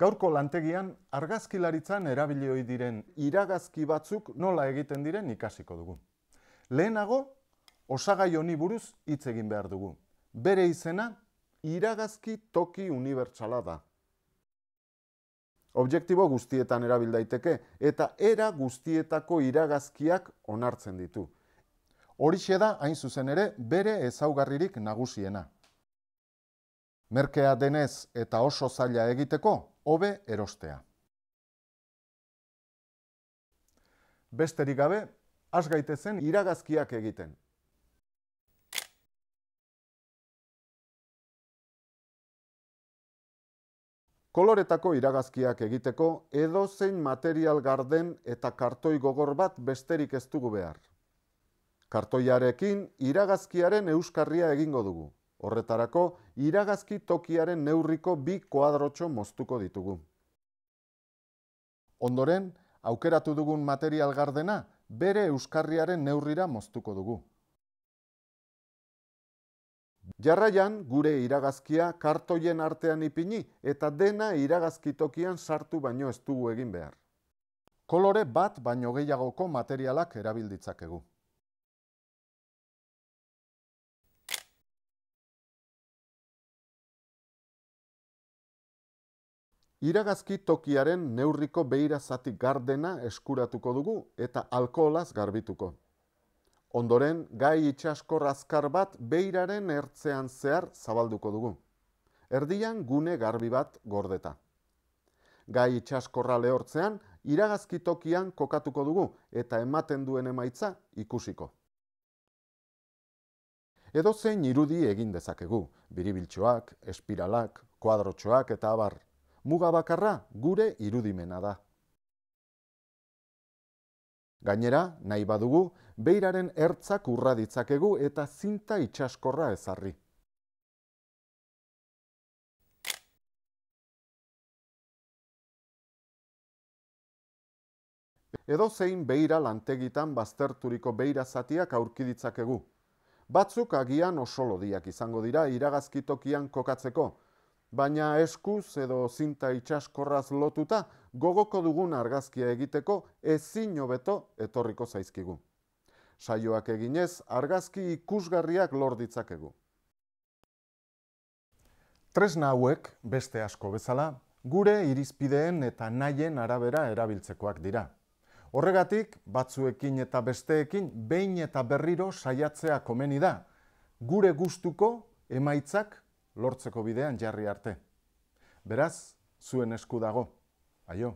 Gaurko lantegian, argazkilaritzan erabilioi diren iragazki batzuk nola egiten diren ikasiko dugu. Lehenago, osagai honi buruz hitz egin behar dugu. Bere izena, iragazki toki unibertsala da. Objektibo guztietan erabil daiteke eta era guztietako iragazkiak onartzen ditu. Horixe da, hain zuzen ere, bere ezaugarririk nagusiena. Merkea denez eta oso zaila egiteko, hobe erostea. Besterik gabe, has gaitezen iragazkiak egiten. Koloretako iragazkiak egiteko edo material garden eta kartoi gogor bat besterik ez dugu behar. Kartoiarekin iragazkiaren euskarria egingo dugu. Horretarako, iragazki tokiaren neurriko bi koadrotxo moztuko ditugu. Ondoren, aukeratu dugun material gardena, bere euskarriaren neurrira moztuko dugu. Jarraian, gure iragazkia kartoien artean ipini eta dena iragazki tokian sartu baino ez dugu egin behar. Kolore bat baino gehiagoko materialak erabilditzakegu. Iragazki tokiaren neurriko beira zati gardena eskuratuko dugu eta alkoholaz garbituko. Ondoren, gai itxasko azkar bat beiraren ertzean zehar zabalduko dugu. Erdian gune garbi bat gordeta. Gai itxaskorra lehortzean, iragazki tokian kokatuko dugu eta ematen duen emaitza ikusiko. Edo irudi egin dezakegu, biribiltxoak, espiralak, kuadrotxoak eta abar muga bakarra gure irudimena da. Gainera, nahi badugu, beiraren ertzak urra ditzakegu eta zinta itxaskorra ezarri. Edo beira lantegitan bazterturiko beira zatiak aurkiditzakegu. Batzuk agian osolodiak izango dira iragazkitokian kokatzeko, baina eskuz edo zinta itxaskorraz lotuta, gogoko dugun argazkia egiteko ezin hobeto etorriko zaizkigu. Saioak eginez, argazki ikusgarriak lor ditzakegu. Tresna hauek, beste asko bezala, gure irizpideen eta nahien arabera erabiltzekoak dira. Horregatik, batzuekin eta besteekin, behin eta berriro saiatzea komeni da, gure gustuko emaitzak lortzeko bidean jarri arte. Beraz, zuen esku dago. Aio.